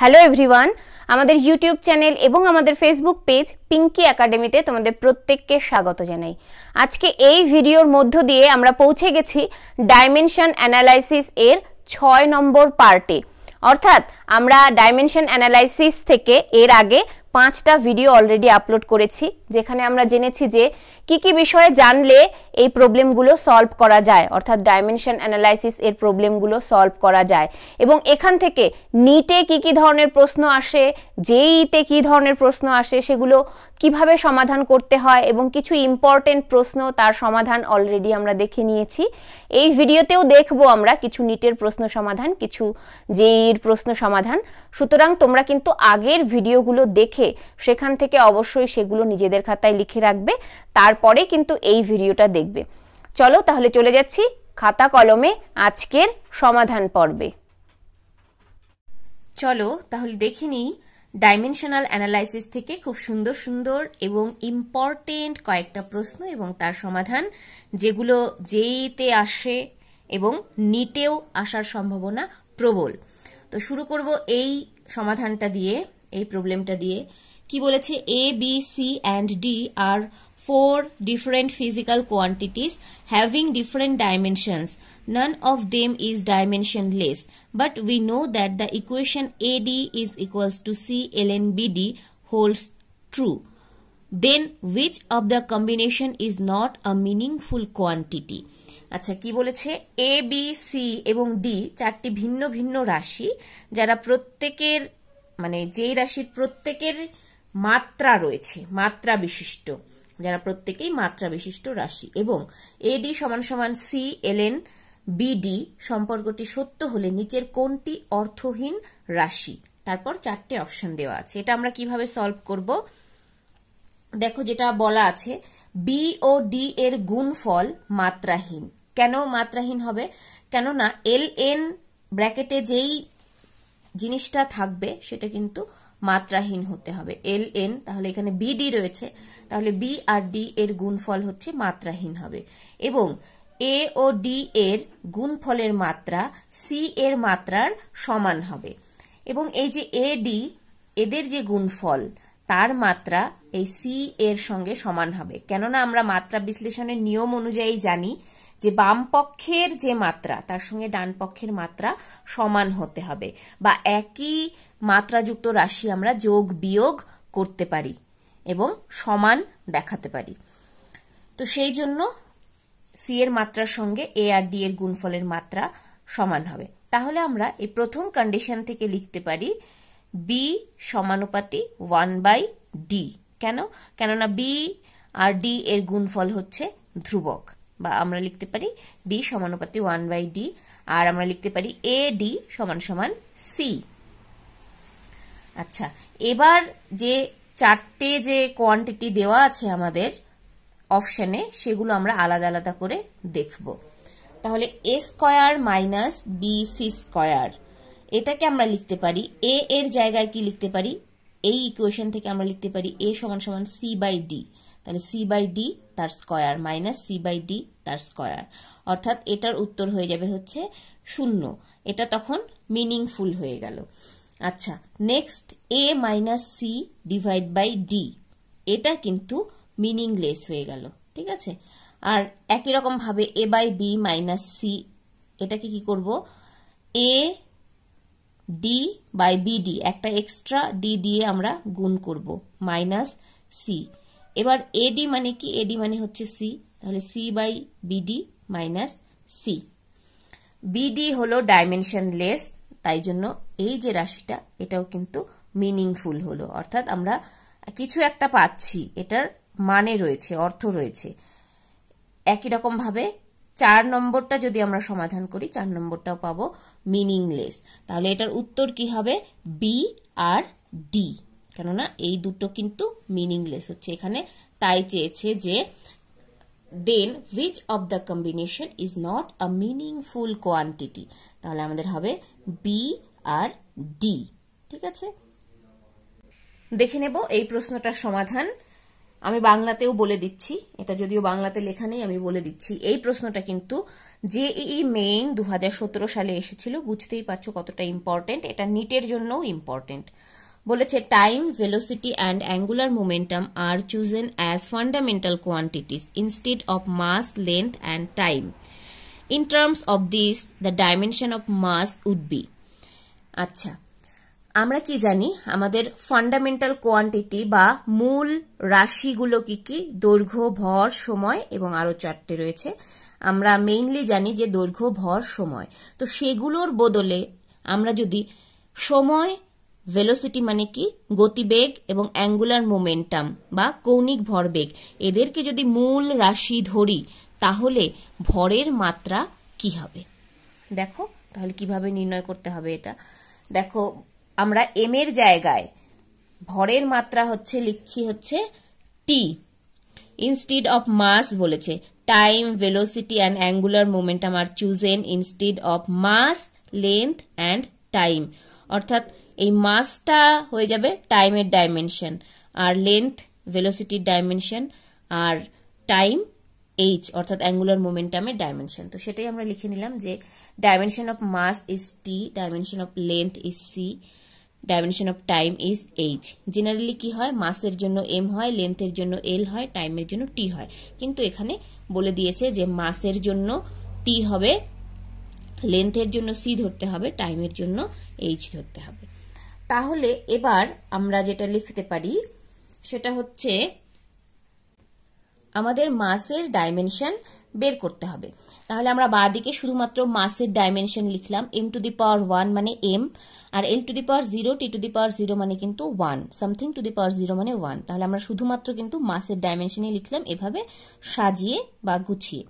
Hello everyone আমাদের YouTube channel এবং আমাদের ফেসবুক পেজ পিঙ্কি একাডেমিতে তোমাদের প্রত্যেককে স্বাগত জানাই আজকে এই ভিডিওর মধ্য দিয়ে আমরা পৌঁছে গেছি ডাইমেনশন অ্যানালাইসিস এর ছয় নম্বর পার্টে অর্থাৎ আমরা ডাইমেনশন অ্যানালাইসিস থেকে এর আগে পাঁচটা ভিডিও অলরেডি আপলোড করেছি যেখানে আমরা জেনেছি যে কি কি বিষয়ে জানলে এই প্রবলেমগুলো সলভ করা যায় অর্থাৎ ডাইমেনশন অ্যানালাইসিস এর প্রবলেমগুলো সলভ করা যায় এবং এখান থেকে নিটে কি কি ধরনের প্রশ্ন আসে জেইতে কি ধরনের প্রশ্ন আসে সেগুলো কিভাবে সমাধান করতে হয় এবং কিছু ইম্পর্টেন্ট প্রশ্ন তার সমাধান অলরেডি আমরা দেখে নিয়েছি এই ভিডিওতেও দেখব আমরা কিছু নিটের প্রশ্ন সমাধান কিছু জেইর প্রশ্ন সমাধান সুতরাং তোমরা কিন্তু আগের ভিডিওগুলো দেখে সেখান থেকে অবশ্যই সেগুলো নিজেদের খাতায় লিখে রাখবে তারপরে কিন্তু এই ভিডিওটা দেখবে চলো তাহলে চলে যাচ্ছি খাতা কলমে আজকের সমাধান পর্বে চলো তাহলে দেখে নিই ডাইমেনশনাল অ্যানালাইসিস থেকে খুব সুন্দর সুন্দর এবং ইম্পর্টেন্ট কয়েকটা প্রশ্ন এবং তার সমাধান যেগুলো যেইতে আসে এবং নিটেও আসার সম্ভাবনা প্রবল তো শুরু করব এই সমাধানটা দিয়ে এই প্রবলেমটা দিয়ে কি বলেছে A B C and D আর four different physical quantities having different dimensions. None of them is dimensionless. But we know that the equation AD is equals to C ln BD holds true. Then which of the combination is not a meaningful quantity? আচ্ছা কি বলেছে A B C এবং D চারটি ভিন্ন ভিন্ন রাশি যারা প্রত্যেকের মানে যেই রাশির প্রত্যেকের মাত্রা রয়েছে মাত্রা বিশিষ্ট যারা প্রত্যেকেই মাত্রা বিশিষ্ট রাশি এবং এডি সমান সমান সি এলএন বিডি সম্পর্কটি সত্য হলে নিচের কোনটি অর্থহীন রাশি তারপর চারটে অপশন দেওয়া আছে এটা আমরা কিভাবে সলভ করব দেখো যেটা বলা আছে বি ও ডি এর গুণফল মাত্রাহীন কেন মাত্রাহীন হবে কেননা এল এন ব্র্যাকেটে যেই জিনিসটা থাকবে সেটা কিন্তু মাত্রাহীন হতে হবে এল এন তাহলে এখানে বিডি রয়েছে তাহলে বি আর ডি এর গুণফল হচ্ছে মাত্রাহীন হবে এবং এ ও ডি এর গুণফলের মাত্রা সি এর মাত্রার সমান হবে এবং এই যে এ ডি এদের যে গুণফল তার মাত্রা এই সি এর সঙ্গে সমান হবে কেননা আমরা মাত্রা বিশ্লেষণের নিয়ম অনুযায়ী জানি যে বাম পক্ষের যে মাত্রা তার সঙ্গে ডান পক্ষের মাত্রা সমান হতে হবে বা একই মাত্রাযুক্ত রাশি আমরা যোগ বিয়োগ করতে পারি এবং সমান দেখাতে পারি তো সেই জন্য সি এর মাত্রার সঙ্গে এ আর ডি এর গুণফলের মাত্রা সমান হবে তাহলে আমরা এই প্রথম কন্ডিশন থেকে লিখতে পারি বি সমানুপাতি ওয়ান বাই ডি কেন কেননা বি আর ডি এর গুণফল হচ্ছে ধ্রুবক বা আমরা লিখতে পারি বি সমানুপাতি ওয়ান বাই ডি আর আমরা লিখতে পারি এ ডি সমান সমান সি আচ্ছা এবার যে চারটে যে কোয়ান্টিটি দেওয়া আছে আমাদের অপশানে সেগুলো আমরা আলাদা আলাদা করে দেখব তাহলে A square minus B C square এটাকে আমরা লিখতে পারি এ এর জায়গায় কি লিখতে পারি এই ইকুয়েশন থেকে আমরা লিখতে পারি এ সমান সমান সি বাই ডি তাহলে সি বাই ডি তার square minus C by D তার স্কয়ার অর্থাৎ এটার উত্তর হয়ে যাবে হচ্ছে শূন্য এটা তখন মিনিংফুল হয়ে গেল আচ্ছা next A minus C divide by D এটা কিন্তু মিনিংলেস হয়ে গেল ঠিক আছে আর একই রকম ভাবে A by B minus C এটাকে কি করব এ ডি বাই বিডি একটা এক্সট্রা ডি দিয়ে আমরা গুণ করব মাইনাস সি এবার এডি মানে কি এডি মানে হচ্ছে সি তাহলে C by B D minus C B D হলো ডাইমেনশনলেস তাই জন্য এই যে রাশিটা এটাও কিন্তু মিনিংফুল হলো অর্থাৎ আমরা কিছু একটা পাচ্ছি এটার মানে রয়েছে অর্থ রয়েছে একই রকমভাবে চার নম্বরটা যদি আমরা সমাধান করি চার নম্বরটাও পাবো মিনিংলেস তাহলে এটার উত্তর কি হবে বি আর ডি কেননা এই দুটো কিন্তু মিনিংলেস হচ্ছে এখানে তাই চেয়েছে যে then which of the combination is not a meaningful quantity তাহলে আমাদের হবে B আর D ঠিক আছে দেখে নেব এই প্রশ্নটার সমাধান আমি বাংলাতেও বলে দিচ্ছি এটা যদিও বাংলাতে লেখা নেই আমি বলে দিচ্ছি এই প্রশ্নটা কিন্তু যে এই মেইন দু সালে এসেছিল বুঝতেই পারছো কতটা ইম্পর্টেন্ট এটা নিটের জন্যও ইম্পর্টেন্ট বলেছে time velocity and angular momentum are chosen as fundamental quantities instead of mass length and time in terms of this the dimension of mass would be আচ্ছা আমরা কি জানি আমাদের ফান্ডামেন্টাল কোয়ান্টিটি বা মূল রাশিগুলো কি কি দৈর্ঘ্য ভর সময় এবং আরও চারটে রয়েছে আমরা মেইনলি জানি যে দৈর্ঘ্য ভর সময় তো সেগুলোর বদলে আমরা যদি সময় ভেলোসিটি মানে কি গতিবেগ এবং অ্যাঙ্গুলার মোমেন্টাম বা কৌণিক ভরবেগ এদেরকে যদি মূল রাশি ধরি তাহলে ভরের মাত্রা কি হবে দেখো তাহলে কিভাবে নির্ণয় করতে হবে এটা দেখো আমরা এম এর জায়গায় ভরের মাত্রা হচ্ছে লিখছি হচ্ছে টি ইনস্টিড অফ মাস বলেছে time velocity and angular momentum are chosen instead of mass length and time অর্থাৎ এই মাসটা হয়ে যাবে টাইমের ডাইমেনশন আর লেন্থ ভেলোসিটির ডাইমেনশন আর টাইম এইচ অর্থাৎ অ্যাঙ্গুলার মোমেন্টামের ডাইমেনশন তো সেটাই আমরা লিখে নিলাম যে dimension of mass is T dimension of length is C dimension of time is H generally কি হয় মাসের জন্য এম হয় লেন্থের জন্য এল হয় টাইমের জন্য টি হয় কিন্তু এখানে বলে দিয়েছে যে মাসের জন্য টি হবে লেন্থের জন্য সি ধরতে হবে টাইমের জন্য এইচ ধরতে হবে তাহলে এবার আমরা যেটা লিখতে পারি সেটা হচ্ছে আমাদের মাসের ডাইমেনশন বের করতে হবে তাহলে আমরা বা দিকে শুধুমাত্র মাসের ডাইমেনশন লিখলাম M to the power one মানে এম আর L to the power zero T to the power zero মানে কিন্তু one something to the power zero মানে ওয়ান তাহলে আমরা শুধুমাত্র কিন্তু মাসের ডাইমেনশনই লিখলাম এভাবে সাজিয়ে বা গুছিয়ে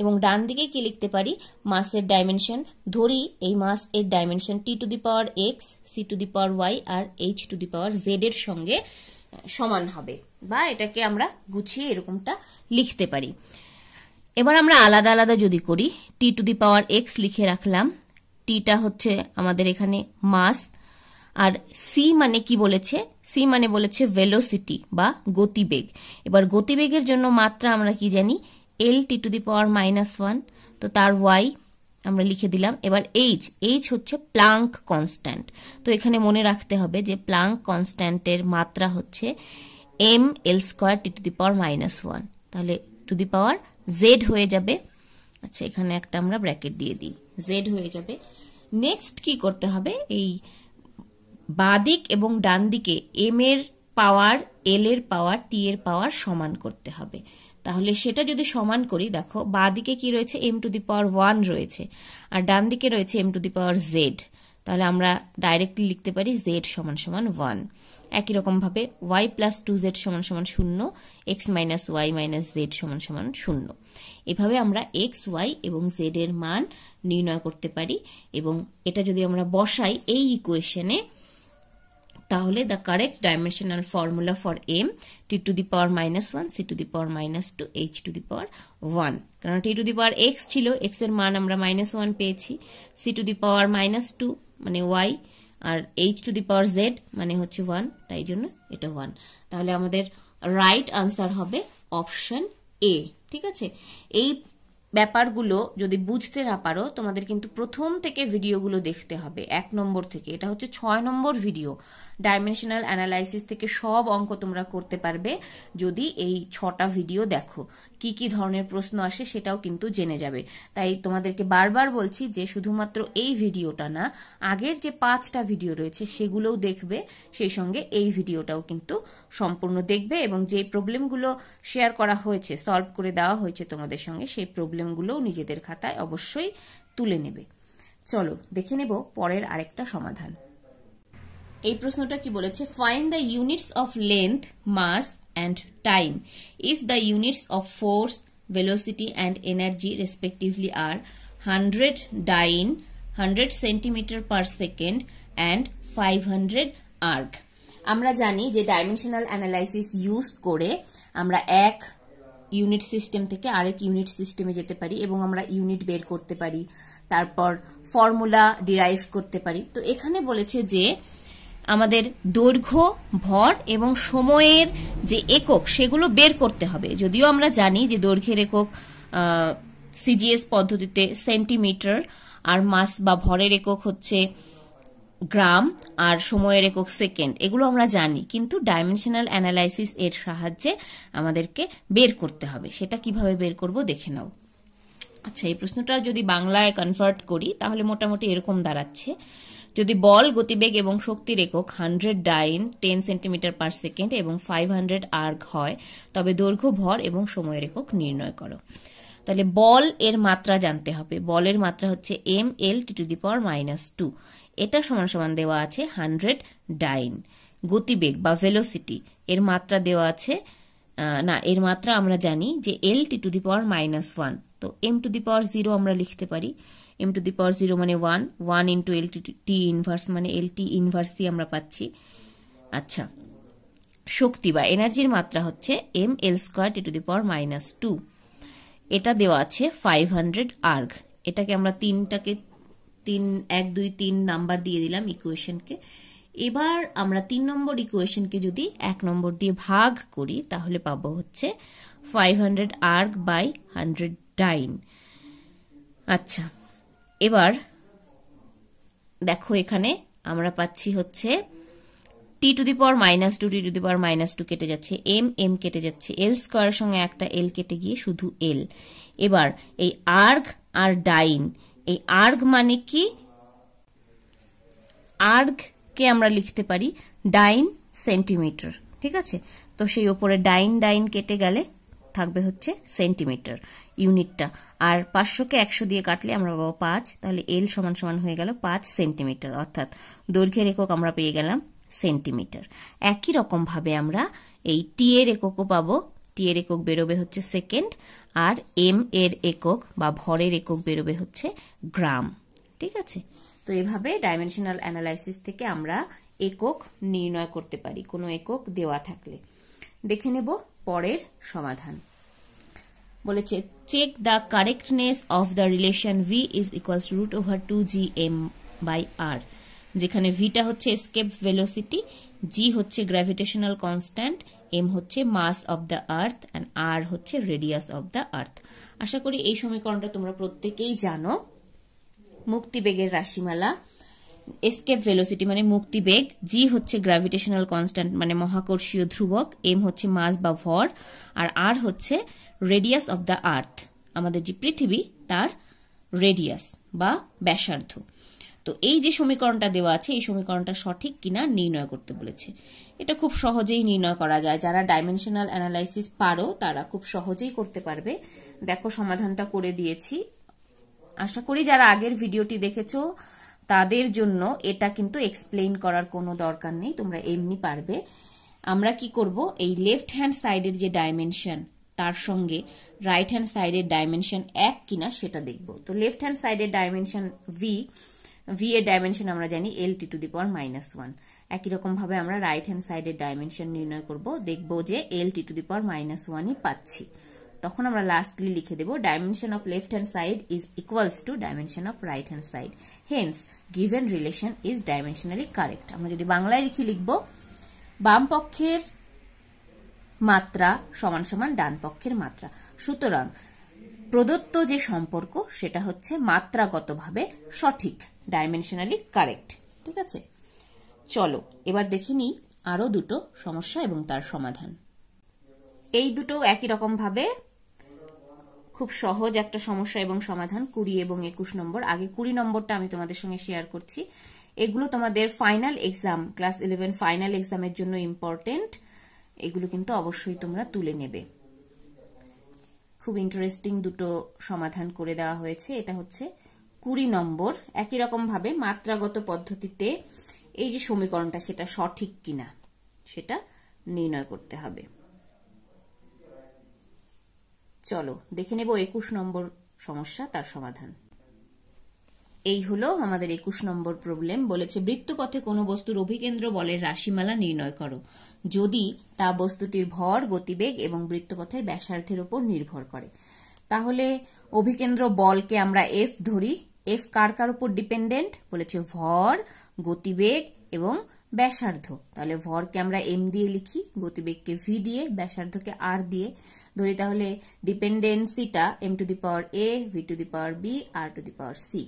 এবং ডান দিকে কি লিখতে পারি মাসের ডাইমেনশন ধরি এই মাস এর dimension T to the power X C to the power Y আর H to the power Z এর সঙ্গে সমান হবে বা এটাকে আমরা গুছিয়ে এরকমটা লিখতে পারি এবার আমরা আলাদা আলাদা যদি করি টি টু দি পাওয়ার এক্স লিখে রাখলাম টিটা হচ্ছে আমাদের এখানে মাস আর সি মানে কি বলেছে সি মানে বলেছে ভেলোসিটি বা গতিবেগ এবার গতিবেগের জন্য মাত্রা আমরা কি জানি L T to the power minus one তো তার ওয়াই আমরা লিখে দিলাম এবার এইচ এইচ হচ্ছে প্লাঙ্ক কনস্ট্যান্ট তো এখানে মনে রাখতে হবে যে প্লাঙ্ক কনস্ট্যান্টের মাত্রা হচ্ছে M L square T to the power minus one তাহলে টু দি পাওয়ার জেড হয়ে যাবে আচ্ছা এখানে একটা আমরা ব্র্যাকেট দিয়ে দিই জেড হয়ে যাবে নেক্সট কি করতে হবে এই বাদিক এবং ডান দিকে এম এর পাওয়ার এল এর পাওয়ার টি এর পাওয়ার সমান করতে হবে তাহলে সেটা যদি সমান করি দেখো বাঁ দিকে কি রয়েছে M to the power one রয়েছে আর ডান দিকে রয়েছে M to the power Z তাহলে আমরা ডাইরেক্টলি লিখতে পারি জেড সমান সমান ওয়ান একই রকমভাবে ওয়াই প্লাস টু জেড সমান সমান শূন্য X minus Y minus Z সমান সমান শূন্য এভাবে আমরা এক্স ওয়াই এবং জেড এর মান নির্ণয় করতে পারি এবং এটা যদি আমরা বসাই এই ইকুয়েশনে তাহলে the correct dimensional formula for M T to the power minus one C to the power minus two H to the power one কারণ T to the power X ছিল এক্স এর মান আমরা মাইনাস ওয়ান পেয়েছি C to the power minus two মানে Y আর H to the power Z মানে হচ্ছে ওয়ান তাই জন্য এটা ওয়ান তাহলে আমাদের রাইট আনসার হবে অপশন এ ঠিক আছে এই ব্যাপারগুলো যদি বুঝতে না পারো তোমাদের কিন্তু প্রথম থেকে ভিডিওগুলো দেখতে হবে এক নম্বর থেকে এটা হচ্ছে ছয় নম্বর ভিডিও ডাইমেনশনাল অ্যানালাইসিস থেকে সব অঙ্ক তোমরা করতে পারবে যদি এই ছটা ভিডিও দেখো কি কি ধরনের প্রশ্ন আসে সেটাও কিন্তু জেনে যাবে তাই তোমাদেরকে বারবার বলছি যে শুধুমাত্র এই ভিডিওটা না আগের যে পাঁচটা ভিডিও রয়েছে সেগুলোও দেখবে সেই সঙ্গে এই ভিডিওটাও কিন্তু সম্পূর্ণ দেখবে এবং যে প্রবলেমগুলো শেয়ার করা হয়েছে সলভ করে দেওয়া হয়েছে তোমাদের সঙ্গে সেই প্রবলেমগুলোও নিজেদের খাতায় অবশ্যই তুলে নেবে চলো দেখে নেব পরের আরেকটা সমাধান এই প্রশ্নটা কি বলেছে find the units of length mass and time if the units of force velocity and energy respectively are hundred dyne hundred centimetre per second and five hundred erg আমরা জানি যে ডাইমেনশনাল অ্যানালাইসিস ইউজ করে আমরা এক unit system থেকে আরেক unit সিস্টেমে যেতে পারি এবং আমরা ইউনিট বের করতে পারি তারপর ফর্মুলা ডিরাইভ করতে পারি তো এখানে বলেছে যে আমাদের দৈর্ঘ্য ভর এবং সময়ের যে একক সেগুলো বের করতে হবে যদিও আমরা জানি যে দৈর্ঘ্যের একক সিজিএস পদ্ধতিতে সেন্টিমিটার আর মাস বা ভরের একক হচ্ছে গ্রাম আর সময়ের একক সেকেন্ড এগুলো আমরা জানি কিন্তু ডাইমেনশনাল অ্যানালাইসিস এর সাহায্যে আমাদেরকে বের করতে হবে সেটা কিভাবে বের করব দেখে নাও আচ্ছা এই প্রশ্নটা যদি বাংলায় কনভার্ট করি তাহলে মোটামুটি এরকম দাঁড়াচ্ছে যদি বল গতিবেগ এবং শক্তির একক hundred dyne ten centimetre per second এবং ফাইভ হান্ড্রেড আর্গ হয় তবে দৈর্ঘ্য ভর এবং সময়ের একক নির্ণয় করো তাহলে বল এর মাত্রা জানতে হবে বলের মাত্রা হচ্ছে M L T to the power minus two এটা সমান সমান দেওয়া আছে হান্ড্রেড ডাইন গতিবেগ বা ভেলোসিটি এর মাত্রা দেওয়া আছে না এর মাত্রা আমরা জানি যে L T to the power minus one তো M to the power zero আমরা লিখতে পারি M to the power zero মানে one one into L T inverse মানে এল টি ইনভার্স দিয়ে আমরা পাচ্ছি আচ্ছা শক্তি বা এনার্জির মাত্রা হচ্ছে M L square T to the power minus two এটা দেওয়া আছে ফাইভ হান্ড্রেড আর্গ এটাকে আমরা তিনটাকে তিন এক দুই তিন নাম্বার দিয়ে দিলাম ইকুয়েশনকে এবার আমরা তিন নম্বর ইকুয়েশনকে যদি এক নম্বর দিয়ে ভাগ করি তাহলে পাবো হচ্ছে five hundred erg by hundred dyne আচ্ছা এবার দেখো এখানে আমরা পাচ্ছি হচ্ছে T to the power minus two T to the power minus two কেটে যাচ্ছে এম এম কেটে যাচ্ছে এল স্কোয়ারের সঙ্গে একটা এল কেটে গিয়ে শুধু এল এবার এই আর্গ আর ডাইন এই আর্গ মানে কি আর্গকে আমরা লিখতে পারি ডাইন সেন্টিমিটার ঠিক আছে তো সেই ওপরে ডাইন ডাইন কেটে গেলে থাকবে হচ্ছে সেন্টিমিটার ইউনিটটা আর পাঁচশোকে একশো দিয়ে কাটলে আমরা পাবো পাঁচ তাহলে এল সমান সমান হয়ে গেল পাঁচ সেন্টিমিটার অর্থাৎ দৈর্ঘ্যের একক আমরা পেয়ে গেলাম সেন্টিমিটার একই রকমভাবে আমরা এই টি এর এককও পাবো টি এর একক বেরোবে হচ্ছে সেকেন্ড আর এম এর একক বা ভরের একক বেরোবে হচ্ছে গ্রাম ঠিক আছে তো এভাবে ডাইমেনশনাল অ্যানালাইসিস থেকে আমরা একক নির্ণয় করতে পারি কোনো একক দেওয়া থাকলে দেখে নেব পরের সমাধান বলেছে check the correctness of the relation V is equals root over two G M by R যেখানে ভিটা হচ্ছে স্কেপ ভেলোসিটি জি হচ্ছে গ্র্যাভিটেশনাল কনস্ট্যান্ট এম হচ্ছে mass of the earth and R হচ্ছে রেডিয়াস অব দ্য আর্থ আশা করি এই সমীকরণটা তোমরা প্রত্যেকেই জানো মুক্তিবেগের রাশিমালা এসকেপ ভেলোসিটি মানে মুক্তি বেগ জি হচ্ছে গ্র্যাভিটেশনাল কনস্ট্যান্ট মানে মহাকর্ষীয় ধ্রুবক এম হচ্ছে মাস বা ভর আর আর হচ্ছে রেডিয়াস অব দ্য আর্থ আমাদের যে পৃথিবী তার রেডিয়াস বা ব্যাসার্ধ তো এই যে সমীকরণটা দেওয়া আছে এই সমীকরণটা সঠিক কিনা নির্ণয় করতে বলেছে এটা খুব সহজেই নির্ণয় করা যায় যারা ডাইমেনশনাল অ্যানালাইসিস পারো তারা খুব সহজেই করতে পারবে দেখো সমাধানটা করে দিয়েছি আশা করি যারা আগের ভিডিওটি দেখেছো তাদের জন্য এটা কিন্তু এক্সপ্লেন করার কোনো দরকার নেই তোমরা এমনি পারবে আমরা কি করব এই লেফট হ্যান্ড সাইডের যে ডাইমেনশন তার সঙ্গে রাইট হ্যান্ড সাইডের ডাইমেনশন এক কিনা সেটা দেখব তো লেফট হ্যান্ড সাইডের ডাইমেনশন ভি ভি এর ডাইমেনশন আমরা জানি L T to the power minus one একই রকম ভাবে আমরা রাইট হ্যান্ড সাইডের ডাইমেনশন নির্ণয় করব দেখব যে L T to the power minus ওয়ানই পাচ্ছি তখন আমরা লাস্টলি লিখে দেব dimension of left hand side is equals to dimension of right hand side hence given relation is dimensionally correct আমরা যদি বাংলায় লিখি লিখব বাম পক্ষের মাত্রা সমান সমান ডান পক্ষের মাত্রা সুতরাং প্রদত্ত যে সম্পর্ক সেটা হচ্ছে মাত্রাগতভাবে সঠিক ডাইমেনশনালি কারেক্ট ঠিক আছে চলো এবার দেখে নিই আরও দুটো সমস্যা এবং তার সমাধান এই দুটো একই রকমভাবে খুব সহজ একটা সমস্যা এবং সমাধান কুড়ি এবং একুশ নম্বর আগে কুড়ি নম্বরটা আমি তোমাদের সঙ্গে শেয়ার করছি এগুলো তোমাদের final exam class eleven final এক্সামের জন্য ইম্পর্টেন্ট এগুলো কিন্তু অবশ্যই তোমরা তুলে নেবে খুব ইন্টারেস্টিং দুটো সমাধান করে দেওয়া হয়েছে এটা হচ্ছে কুড়ি নম্বর একই রকমভাবে মাত্রাগত পদ্ধতিতে এই যে সমীকরণটা সেটা সঠিক কিনা সেটা নির্ণয় করতে হবে চলো দেখে নেব একুশ নম্বর সমস্যা তার সমাধান এই হলো আমাদের একুশ নম্বর প্রবলেম বলেছে বৃত্তপথে কোনো বস্তুর অভিকেন্দ্র বলের রাশিমালা নির্ণয় করো যদি তা বস্তুটির ভর গতিবেগ এবং বৃত্তপথের ব্যাসার্ধের উপর নির্ভর করে তাহলে অভিকেন্দ্র বলকে আমরা এফ ধরি এফ কার কার উপর ডিপেন্ডেন্ট বলেছে ভর গতিবেগ এবং ব্যাসার্ধ তাহলে ভরকে আমরা এম দিয়ে লিখি গতিবেগকে ভি দিয়ে ব্যাসার্ধকে আর দিয়ে ধরি তাহলে ডিপেন্ডেন্সিটা M to the power A V to the power B R to the power C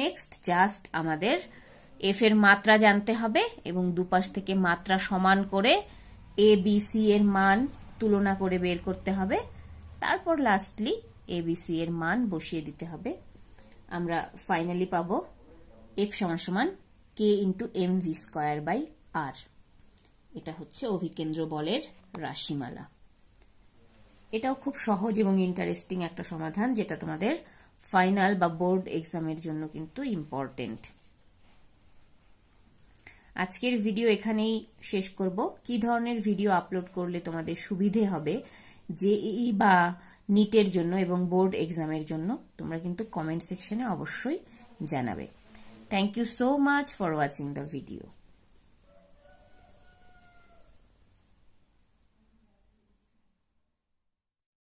next just আমাদের এফ এর মাত্রা জানতে হবে এবং দুপাশ থেকে মাত্রা সমান করে এ বি সি এর মান তুলনা করে বের করতে হবে তারপর লাস্টলি এ বি সি এর মান বসিয়ে দিতে হবে আমরা ফাইনালি পাবো এফ সমান সমান K into M V square by R এটা হচ্ছে অভিকেন্দ্র বলের রাশিমালা এটাও খুব সহজ এবং ইন্টারেস্টিং একটা সমাধান যেটা তোমাদের ফাইনাল বা বোর্ড এক্সামের জন্য কিন্তু ইম্পর্টেন্ট আজকের ভিডিও এখানেই শেষ করব কি ধরনের ভিডিও আপলোড করলে তোমাদের সুবিধে হবে জেই বা নিটের জন্য এবং বোর্ড এক্সামের জন্য তোমরা কিন্তু কমেন্ট সেকশনে অবশ্যই জানাবে thank you so much for watching the video